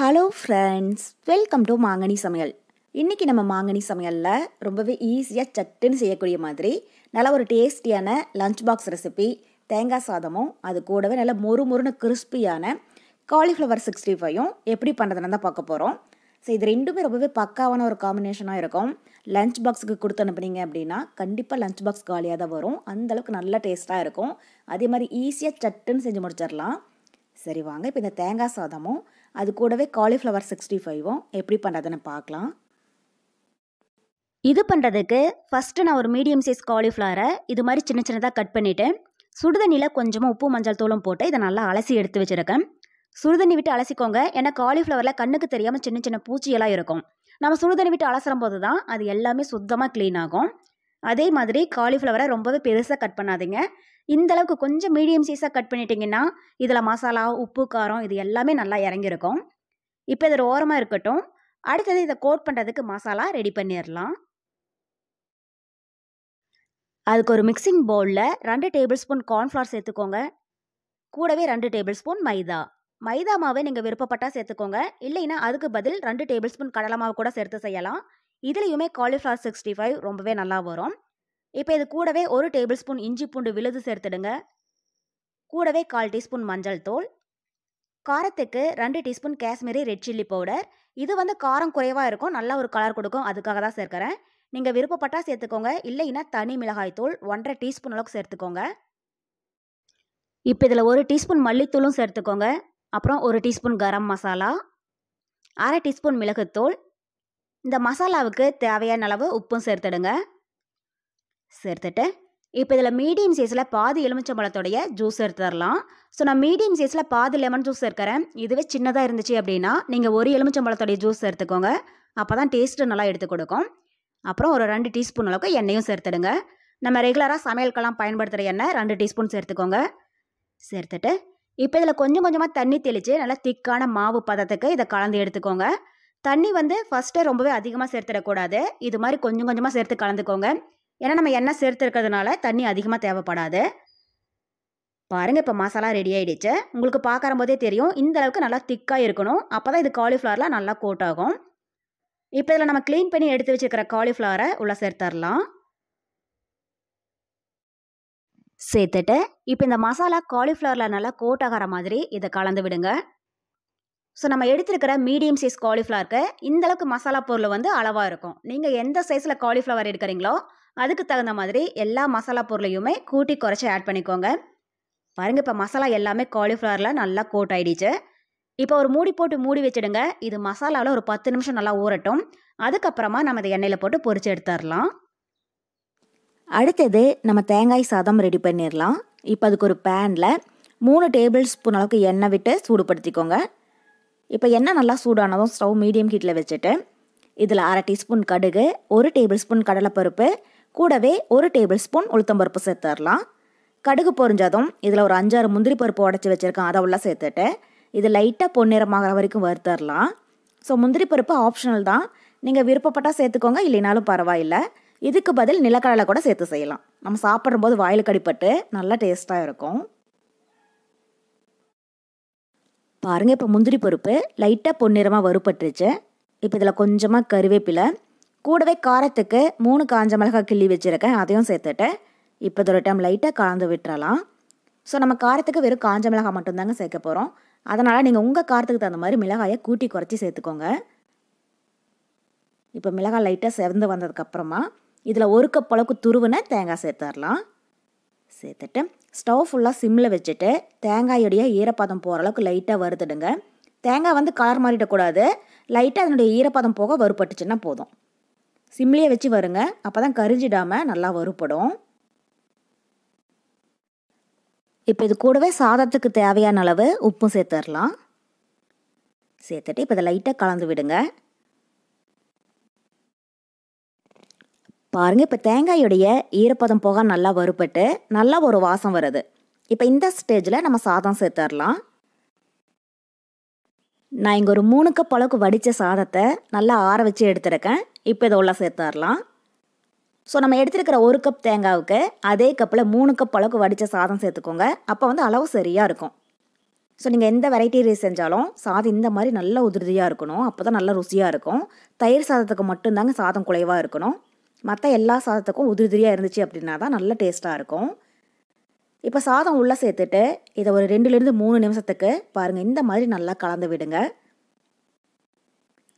hello friends welcome to மாங்கனி சமையல் இன்றைக்கி நம்ம மாங்கனி சமையலில் ரொம்பவே ஈஸியாக சட்டுன்னு செய்யக்கூடிய மாதிரி நல்லா ஒரு டேஸ்டியான லஞ்ச் பாக்ஸ் ரெசிபி தேங்காய் சாதமும் அது கூடவே நல்ல மொறு மொறுனு கிறிஸ்பியான காலிஃப்ளவர் சிக்ஸ்டி ஃபைவும் எப்படி பண்ணுறதுன்னு தான் பார்க்க போகிறோம் ஸோ இது ரெண்டுமே ரொம்பவே பக்காவான ஒரு காம்பினேஷனாக இருக்கும் லஞ்ச் பாக்ஸுக்கு கொடுத்து அனுப்புனீங்க அப்படின்னா கண்டிப்பாக லஞ்ச் பாக்ஸ் காலியாக தான் வரும் அந்தளவுக்கு நல்ல டேஸ்ட்டாக இருக்கும் அதே மாதிரி ஈஸியாக சட்டுன்னு செஞ்சு முடிச்சிடலாம் சரி வாங்க இப்போ இந்த தேங்காய் சாதமும் அது கூடவே காலிஃப்ளவர் சிக்ஸ்டி ஃபைவும் எப்படி பண்ணுறதுன்னு பார்க்கலாம் இது பண்ணுறதுக்கு ஃபஸ்ட்டு நான் ஒரு மீடியம் சைஸ் காலிஃப்ளவரை இது மாதிரி சின்ன சின்னதாக கட் பண்ணிவிட்டு சுடுதண்ணியில் கொஞ்சமாக உப்பு மஞ்சள் தூளும் போட்டு இதை நல்லா அலசி எடுத்து வச்சுருக்கேன் சுடுதண்ணி விட்டு அலசிக்கோங்க ஏன்னா காலிஃப்ளவரில் கண்ணுக்கு தெரியாமல் சின்ன சின்ன பூச்சியெல்லாம் இருக்கும் நம்ம சுடுதண்ணி விட்டு அலசுகிற போது தான் அது எல்லாமே சுத்தமாக க்ளீன் ஆகும் அதே மாதிரி காலிஃப்ளவரை ரொம்பவே பெருசாக கட் பண்ணாதீங்க இந்த அளவுக்கு கொஞ்சம் மீடியம் சைஸாக கட் பண்ணிட்டீங்கன்னா இதில் மசாலா உப்பு காரம் இது எல்லாமே நல்லா இறங்கியிருக்கும் இப்போ இது ஓரமாக இருக்கட்டும் அடுத்தது இதை கோட் பண்ணுறதுக்கு மசாலா ரெடி பண்ணிடலாம் அதுக்கு ஒரு மிக்சிங் பவுலில் ரெண்டு டேபிள் ஸ்பூன் கார்ன்ஃப்ளவர் சேர்த்துக்கோங்க கூடவே ரெண்டு டேபிள் ஸ்பூன் மைதா மைதா மாவை நீங்கள் விருப்பப்பட்டால் சேர்த்துக்கோங்க இல்லைன்னா அதுக்கு பதில் ரெண்டு டேபிள் ஸ்பூன் கடலை மாவு கூட சேர்த்து செய்யலாம் இதுலேயுமே காலிஃப்ளவர் சிக்ஸ்டி ஃபைவ் ரொம்பவே நல்லா வரும் இப்போ இது கூடவே ஒரு டேபிள் ஸ்பூன் இஞ்சி பூண்டு விழுது சேர்த்துடுங்க கூடவே கால் டீஸ்பூன் மஞ்சள் தூள் காரத்துக்கு ரெண்டு teaspoon Kashmiri red chilli powder இது வந்து காரம் குறைவாக இருக்கும் நல்லா ஒரு கலர் கொடுக்கும் அதுக்காக தான் சேர்க்குறேன் நீங்கள் விருப்பப்பட்டால் சேர்த்துக்கோங்க இல்லைன்னா தனி மிளகாய் தூள் ஒன்றரை டீஸ்பூன் அளவுக்கு சேர்த்துக்கோங்க இப்போ இதில் ஒரு டீஸ்பூன் மல்லித்தூளும் சேர்த்துக்கோங்க அப்புறம் ஒரு டீஸ்பூன் கரம் மசாலா அரை டீஸ்பூன் மிளகுத்தூள் இந்த மசாலாவுக்கு தேவையான அளவு உப்பும் சேர்த்துடுங்க சேர்த்துட்டு இப்போ இதில் மீடியம் சைஸில் பாதி எலுமிச்சம்பழத்தோடைய ஜூஸ் எடுத்துடலாம் ஸோ நான் மீடியம் சைஸில் பாதி லெமன் ஜூஸ் சேர்க்கிறேன் இதுவே சின்னதாக இருந்துச்சு அப்படின்னா நீங்கள் ஒரு எலுமிச்சம்பழத்தோடைய ஜூஸ் எடுத்துக்கோங்க அப்போ தான் டேஸ்ட்டு நல்லா எடுத்து கொடுக்கும் அப்புறம் ஒரு ரெண்டு டீஸ்பூன் அளவுக்கு எண்ணெயும் சேர்த்துடுங்க நம்ம ரெகுலராக சமையலுக்கெல்லாம் பயன்படுத்துகிற எண்ணெய் ரெண்டு டீஸ்பூன் சேர்த்துக்கோங்க சேர்த்துட்டு இப்போ இதில் கொஞ்சம் கொஞ்சமாக தண்ணி தெளித்து நல்லா திக்கான மாவு பதத்துக்கு இதை கலந்து எடுத்துக்கோங்க தண்ணி வந்து ஃபஸ்ட்டே ரொம்பவே அதிகமாக சேர்த்துடக்கூடாது இது மாதிரி கொஞ்சம் கொஞ்சமாக சேர்த்து கலந்துக்கோங்க ஏன்னா நம்ம எண்ணெய் சேர்த்துருக்கிறதுனால தண்ணி அதிகமாக தேவைப்படாது பாருங்கள் இப்போ மசாலா ரெடி ஆகிடுச்சு உங்களுக்கு பார்க்குற போதே தெரியும் இந்த அளவுக்கு நல்லா திக்காக இருக்கணும் அப்போ தான் இது காலிஃப்ளவர்லாம் நல்லா கோட் ஆகும் இப்போ இதில் நம்ம க்ளீன் பண்ணி எடுத்து வச்சுருக்கிற காலிஃப்ளவரை உள்ளே சேர்த்துடலாம் சேர்த்துட்டு இப்போ இந்த மசாலா காலிஃப்ளவரில் நல்லா கோட் ஆகிற மாதிரி இதை கலந்து விடுங்க ஸோ நம்ம எடுத்திருக்கிற மீடியம் சைஸ் காலிஃப்ளவருக்கு இந்தளவுக்கு மசாலா பொருள் வந்து அளவாக இருக்கும் நீங்கள் எந்த சைஸில் காலிஃப்ளவர் எடுக்கிறீங்களோ அதுக்கு தகுந்த மாதிரி எல்லா மசாலா பொருளையுமே கூட்டி குறைச்சி ஆட் பண்ணிக்கோங்க பாருங்கள் இப்போ மசாலா எல்லாமே காலிஃப்ளவரில் நல்லா கோட் ஆகிடுச்சு இப்போ ஒரு மூடி போட்டு மூடி வச்சுடுங்க இது மசாலாவில் ஒரு பத்து நிமிஷம் நல்லா ஊறட்டும் அதுக்கப்புறமா நம்ம இதை எண்ணெயில் போட்டு பொறிச்சு எடுத்துடலாம் அடுத்தது நம்ம தேங்காய் சாதம் ரெடி பண்ணிடலாம் இப்போ அதுக்கு ஒரு பேனில் மூணு டேபிள் ஸ்பூன் அளவுக்கு எண்ணெய் விட்டு சூடுபடுத்திக்கோங்க இப்போ எண்ணெய் நல்லா சூடானதும் ஸ்டவ் மீடியம் ஹீட்டில் வச்சுட்டு இதில் அரை டீஸ்பூன் கடுகு ஒரு டேபிள் ஸ்பூன் கடலைப்பருப்பு கூடவே ஒரு டேபிள் ஸ்பூன் உளுத்தம்பருப்பு சேர்த்துடலாம் கடுகு பொரிஞ்சதும் இதில் ஒரு அஞ்சாறு முந்திரி பருப்பு உடச்சி வச்சுருக்கேன் அதை உள்ள சேர்த்துட்டு இது லைட்டாக பொன்னிறமாகிற வரைக்கும் வறுத்தரலாம் ஸோ முந்திரி பருப்பு ஆப்ஷனல் தான் நீங்கள் விருப்பப்பட்டால் சேர்த்துக்கோங்க இல்லைனாலும் பரவாயில்ல இதுக்கு பதில் நிலக்கடலை கூட சேர்த்து செய்யலாம் நம்ம சாப்பிட்றம்போது வாயில் கடிப்பட்டு நல்லா டேஸ்ட்டாக இருக்கும் பாருங்கள் இப்போ முந்திரி பருப்பு லைட்டாக பொன்னிறமாக வறுபட்டுருச்சு இப்போ இதில் கொஞ்சமாக கருவேப்பிலை கூடவே காரத்துக்கு மூணு காஞ்ச மிளகாய் கிள்ளி வச்சுருக்கேன் அதையும் சேர்த்துட்டு இப்போ இதோட டைம் லைட்டாக கலந்து விட்டுறலாம் ஸோ நம்ம காரத்துக்கு வெறும் காஞ்ச மிளகாய் மட்டும்தாங்க சேர்க்க போகிறோம் அதனால் நீங்கள் உங்கள் காரத்துக்கு தகுந்த மாதிரி மிளகாயை கூட்டி குறைச்சி சேர்த்துக்கோங்க இப்போ மிளகாய் லைட்டாக சிறந்து வந்ததுக்கப்புறமா இதில் ஒரு கப் அளவுக்கு துருவுன்னு தேங்காய் சேர்த்துடலாம் சேர்த்துட்டு ஸ்டவ் ஃபுல்லாக சிம்மில் வச்சுட்டு தேங்காயுடைய ஈரப்பதம் போகிற அளவுக்கு லைட்டாக வறுத்துடுங்க தேங்காய் வந்து கலர் மாறிடக்கூடாது லைட்டாக அதனுடைய ஈரப்பதம் போக வறுபட்டுச்சுன்னா போதும் சிம்லேயே வச்சு வருங்க அப்போ தான் கரிஞ்சிடாமல் நல்லா வறுப்படும் இப்போ இது கூடவே சாதத்துக்கு தேவையான அளவு உப்பும் சேர்த்துடலாம் சேர்த்துட்டு இப்போ இதை லைட்டாக கலந்து விடுங்க பாருங்கள் இப்போ தேங்காயுடைய ஈரப்பதம் போக நல்லா வறுபட்டு நல்லா ஒரு வாசம் வருது இப்போ இந்த ஸ்டேஜில் நம்ம சாதம் சேர்த்துடலாம் நான் இங்கே ஒரு மூணு கப் அளவுக்கு வடித்த சாதத்தை நல்லா ஆற வச்சு எடுத்துருக்கேன் இப்போ இதை உள்ள சேர்த்துடலாம் ஸோ நம்ம எடுத்துருக்கிற ஒரு கப் தேங்காவுக்கு அதே கப்பில் மூணு கப் அளவுக்கு வடித்த சாதம் சேர்த்துக்கோங்க அப்போ வந்து அளவு சரியாக இருக்கும் ஸோ நீங்கள் எந்த வெரைட்டி ரைஸ் செஞ்சாலும் சாதம் இந்த மாதிரி நல்லா உதிரதியாக இருக்கணும் அப்போ தான் நல்லா ருசியாக இருக்கும் தயிர் சாதத்துக்கு மட்டும்தாங்க சாதம் குறைவாக இருக்கணும் மற்ற எல்லா சாதத்துக்கும் உதிரியாக இருந்துச்சு அப்படின்னா தான் நல்ல டேஸ்ட்டாக இருக்கும் இப்போ சாதம் உள்ளே சேர்த்துட்டு இதை ஒரு ரெண்டுலேருந்து மூணு நிமிஷத்துக்கு பாருங்கள் இந்த மாதிரி நல்லா கலந்து விடுங்க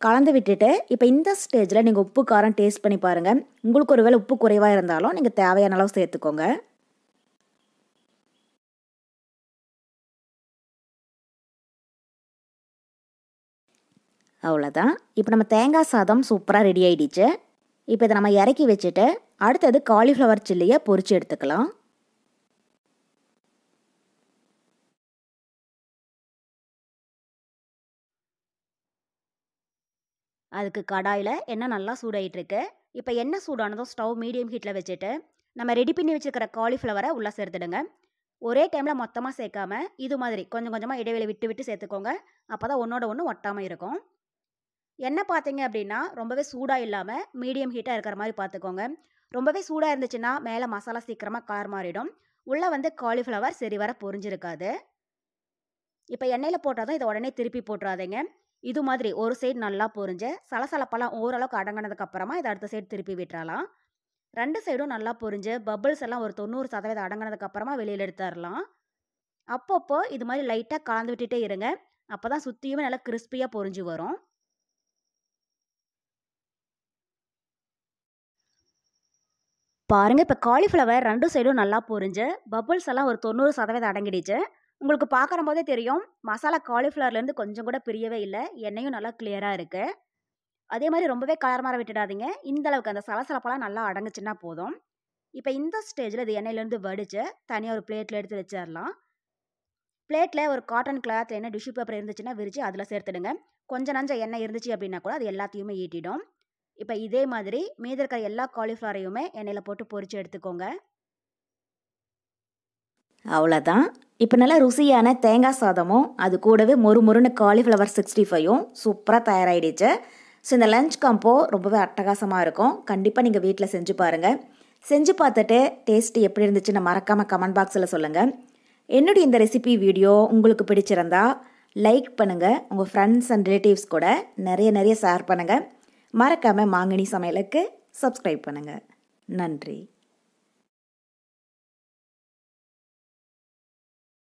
கலந்து விட்டுட்டு இப்போ இந்த ஸ்டேஜில் நீங்கள் உப்பு காரம் டேஸ்ட் பண்ணி பாருங்கள் உங்களுக்கு ஒரு வேலை உப்பு குறைவாக இருந்தாலும் நீங்கள் தேவையான அளவு சேர்த்துக்கோங்க அவ்வளோதான் இப்போ நம்ம தேங்காய் சாதம் சூப்பராக ரெடி ஆகிடுச்சு இப்போ இதை நம்ம இறக்கி வச்சுட்டு அடுத்தது காலிஃப்ளவர் சில்லியை பொறிச்சு எடுத்துக்கலாம் அதுக்கு கடாயில் எண்ணெய் நல்லா சூடாயிட்டுருக்கு இப்போ எண்ணெய் சூடானதும் ஸ்டவ் மீடியம் ஹீட்டில் வச்சுட்டு நம்ம ரெடி பண்ணி வச்சுருக்கிற காலிஃப்ளவரை உள்ளே சேர்த்துடுங்க ஒரே டைமில் மொத்தமாக சேர்க்காம இது மாதிரி கொஞ்சம் கொஞ்சமாக இடைவெளி விட்டு விட்டு சேர்த்துக்கோங்க அப்போ தான் ஒன்றோட ஒன்று ஒட்டாமல் இருக்கும் எண்ணெய் பார்த்தீங்க அப்படின்னா ரொம்பவே சூடாக இல்லாமல் மீடியம் ஹீட்டாக இருக்கிற மாதிரி பார்த்துக்கோங்க ரொம்பவே சூடாக இருந்துச்சுன்னா மேலே மசாலா சீக்கிரமாக கார் மாறிடும் உள்ளே வந்து காலிஃப்ளவர் சரி வர பொறிஞ்சிருக்காது இப்போ எண்ணெயில் போட்டால் தான் இதை உடனே திருப்பி போட்டுறாதீங்க இது மாதிரி ஒரு சைடு நல்லா பொறிஞ்சு சலசலப்பெல்லாம் ஓரளவுக்கு அடங்கினதுக்கப்புறமா இதை அடுத்த சைடு திருப்பி விட்டுறலாம் ரெண்டு சைடும் நல்லா பொறிஞ்சு பபுள்ஸ் எல்லாம் ஒரு தொண்ணூறு சதவீதம் அடங்கினதுக்கப்புறமா வெளியில் எடுத்துடலாம் அப்பப்போ இது மாதிரி லைட்டாக கலந்து விட்டுட்டே இருங்க அப்போ தான் சுற்றியுமே நல்லா கிறிஸ்பியாக பொறிஞ்சு வரும் பாருங்கள் இப்போ காலிஃப்ளவர் ரெண்டு சைடும் நல்லா பொரிஞ்சு பபுள்ஸ் எல்லாம் ஒரு தொண்ணூறு சதவீதம் அடங்கிடுச்சு உங்களுக்கு பார்க்குற போதே தெரியும் மசாலா காலிஃப்ளவர்லேருந்து கொஞ்சம் கூட பிரியவே இல்லை எண்ணெயும் நல்லா கிளியராக இருக்குது அதே மாதிரி ரொம்பவே கலர் மாற விட்டுடாதீங்க இந்த அளவுக்கு அந்த சலசலப்பெல்லாம் நல்லா அடங்குச்சுன்னா போதும் இப்போ இந்த ஸ்டேஜில் இது எண்ணெயிலேருந்து வடித்து தனியாக ஒரு பிளேட்டில் எடுத்து வச்சிடலாம் பிளேட்டில் ஒரு காட்டன் கிளாத் என்ன டிஷ்யூ பேப்பர் இருந்துச்சுன்னா விரித்து அதில் சேர்த்துடுங்க கொஞ்சம் நஞ்சம் எண்ணெய் இருந்துச்சு அப்படின்னா கூட அது எல்லாத்தையுமே ஈட்டிடும் இப்போ இதே மாதிரி மீதி இருக்கிற எல்லா காலிஃப்ளவரையுமே எண்ணெயில் போட்டு பொறிச்சு எடுத்துக்கோங்க அவ்வளோதான் இப்போ நல்லா ருசியான தேங்காய் சாதமும் அது கூடவே மொறு மொறுன்னு காலிஃப்ளவர் சிக்ஸ்டி ஃபைவும் சூப்பராக தயாராகிடுச்சு ஸோ இந்த லஞ்ச் காம்போ ரொம்பவே அட்டகாசமாக இருக்கும் கண்டிப்பாக நீங்கள் வீட்டில் செஞ்சு பாருங்கள் செஞ்சு பார்த்துட்டு டேஸ்ட் எப்படி இருந்துச்சுன்னு மறக்காமல் கமெண்ட் பாக்ஸில் சொல்லுங்கள் என்னுடைய இந்த ரெசிபி வீடியோ உங்களுக்கு பிடிச்சிருந்தா லைக் பண்ணுங்கள் உங்கள் ஃப்ரெண்ட்ஸ் அண்ட் ரிலேட்டிவ்ஸ் கூட நிறைய நிறைய ஷேர் பண்ணுங்கள் மறக்காமல் மாங்கனி சமையலுக்கு சப்ஸ்கிரைப் பண்ணுங்கள் நன்றி